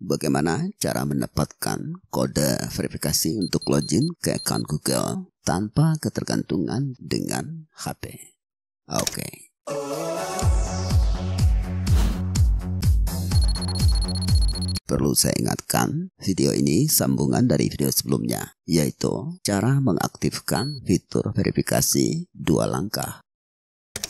bagaimana cara mendapatkan kode verifikasi untuk login ke account Google tanpa ketergantungan dengan HP. Oke. Okay. Perlu saya ingatkan, video ini sambungan dari video sebelumnya, yaitu cara mengaktifkan fitur verifikasi dua langkah.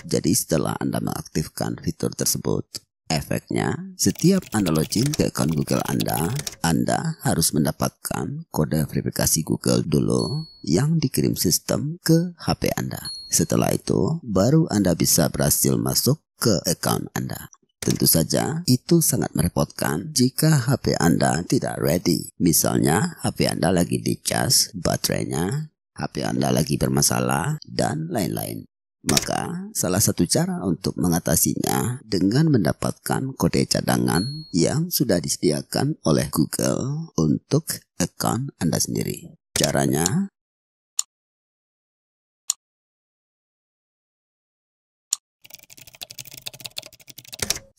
Jadi setelah Anda mengaktifkan fitur tersebut, Efeknya, setiap Anda login ke akun Google Anda, Anda harus mendapatkan kode verifikasi Google dulu yang dikirim sistem ke HP Anda. Setelah itu, baru Anda bisa berhasil masuk ke account Anda. Tentu saja, itu sangat merepotkan jika HP Anda tidak ready. Misalnya, HP Anda lagi dicas, baterainya, HP Anda lagi bermasalah, dan lain-lain. Maka salah satu cara untuk mengatasinya dengan mendapatkan kode cadangan yang sudah disediakan oleh Google untuk account Anda sendiri. Caranya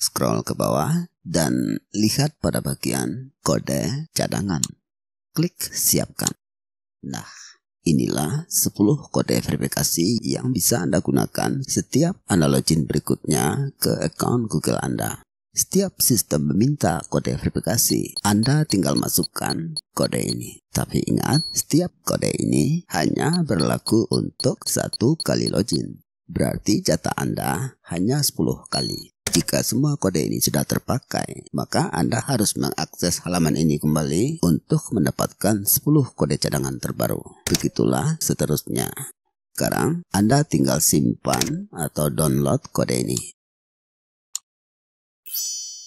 Scroll ke bawah dan lihat pada bagian kode cadangan. Klik siapkan. Nah, Inilah 10 kode verifikasi yang bisa Anda gunakan setiap Anda login berikutnya ke account Google Anda. Setiap sistem meminta kode verifikasi, Anda tinggal masukkan kode ini. Tapi ingat, setiap kode ini hanya berlaku untuk satu kali login. Berarti jatah Anda hanya 10 kali. Jika semua kode ini sudah terpakai, maka Anda harus mengakses halaman ini kembali untuk mendapatkan 10 kode cadangan terbaru. Begitulah seterusnya. Sekarang, Anda tinggal simpan atau download kode ini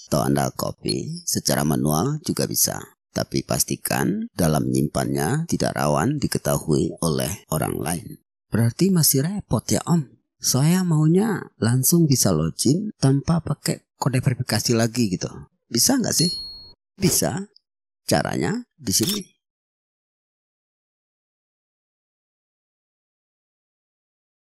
atau Anda copy secara manual juga bisa. Tapi pastikan dalam menyimpannya tidak rawan diketahui oleh orang lain. Berarti masih repot ya om. Saya maunya langsung bisa login tanpa pakai kode verifikasi lagi gitu. Bisa nggak sih? Bisa. Caranya di sini.